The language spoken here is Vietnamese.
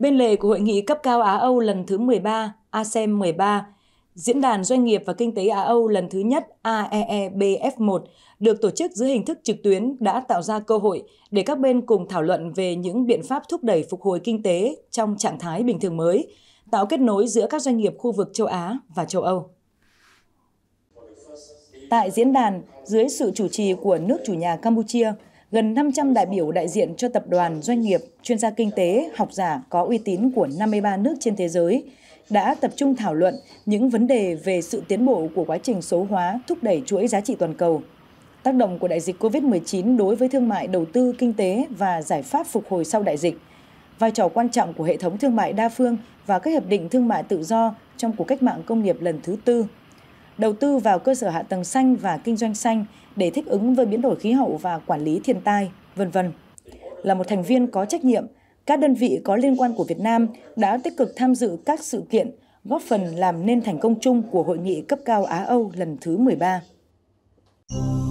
bên lề của hội nghị cấp cao Á Âu lần thứ 13, ASEM 13, Diễn đàn Doanh nghiệp và Kinh tế Á Âu lần thứ nhất AEEBF1 được tổ chức dưới hình thức trực tuyến đã tạo ra cơ hội để các bên cùng thảo luận về những biện pháp thúc đẩy phục hồi kinh tế trong trạng thái bình thường mới, tạo kết nối giữa các doanh nghiệp khu vực châu Á và châu Âu. Tại diễn đàn, dưới sự chủ trì của nước chủ nhà Campuchia, gần 500 đại biểu đại diện cho tập đoàn, doanh nghiệp, chuyên gia kinh tế, học giả có uy tín của 53 nước trên thế giới đã tập trung thảo luận những vấn đề về sự tiến bộ của quá trình số hóa thúc đẩy chuỗi giá trị toàn cầu, tác động của đại dịch COVID-19 đối với thương mại, đầu tư, kinh tế và giải pháp phục hồi sau đại dịch, vai trò quan trọng của hệ thống thương mại đa phương và các hiệp định thương mại tự do trong cuộc cách mạng công nghiệp lần thứ tư đầu tư vào cơ sở hạ tầng xanh và kinh doanh xanh để thích ứng với biến đổi khí hậu và quản lý thiên tai, vân vân. Là một thành viên có trách nhiệm, các đơn vị có liên quan của Việt Nam đã tích cực tham dự các sự kiện, góp phần làm nên thành công chung của hội nghị cấp cao Á Âu lần thứ 13.